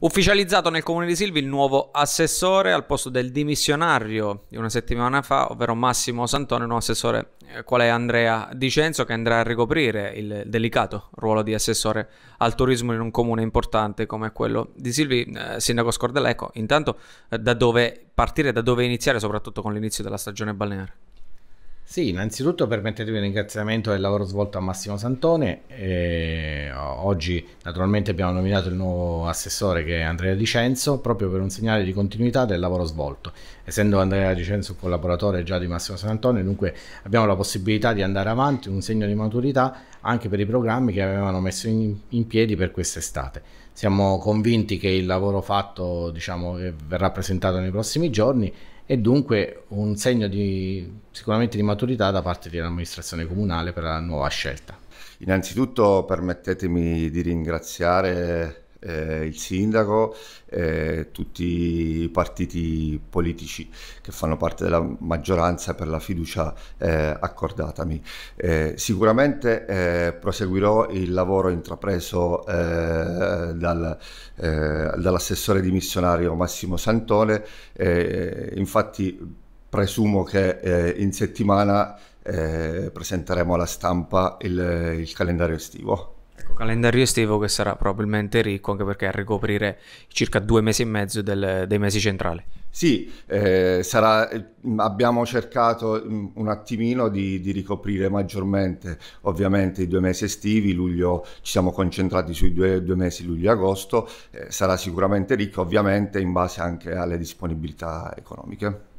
Ufficializzato nel comune di Silvi il nuovo assessore al posto del dimissionario di una settimana fa, ovvero Massimo Santone, un nuovo assessore eh, qual è Andrea Dicenzo che andrà a ricoprire il delicato ruolo di assessore al turismo in un comune importante come quello di Silvi, eh, sindaco Scordelleco. Intanto eh, da dove partire, da dove iniziare soprattutto con l'inizio della stagione balneare? Sì, innanzitutto permettetemi un ringraziamento del lavoro svolto a Massimo Santone. E eh, oggi naturalmente abbiamo nominato il nuovo assessore che è Andrea Dicenzo, proprio per un segnale di continuità del lavoro svolto. Essendo Andrea Dicenzo un collaboratore già di Massimo Santone, dunque abbiamo la possibilità di andare avanti, un segno di maturità anche per i programmi che avevano messo in, in piedi per quest'estate. Siamo convinti che il lavoro fatto diciamo, che verrà presentato nei prossimi giorni e dunque un segno di, sicuramente di maturità da parte dell'amministrazione comunale per la nuova scelta. Innanzitutto permettetemi di ringraziare eh, il sindaco, eh, tutti i partiti politici che fanno parte della maggioranza per la fiducia eh, accordatami. Eh, sicuramente eh, proseguirò il lavoro intrapreso eh, dal, dall'assessore dimissionario Massimo Santone, infatti presumo che in settimana presenteremo alla stampa il, il calendario estivo. Ecco, calendario estivo che sarà probabilmente ricco anche perché a ricoprire circa due mesi e mezzo del, dei mesi centrali. Sì, eh, sarà, eh, abbiamo cercato mm, un attimino di, di, ricoprire maggiormente ovviamente i due mesi estivi, luglio, ci siamo concentrati sui due, due mesi luglio e agosto, eh, sarà sicuramente ricco ovviamente in base anche alle disponibilità economiche.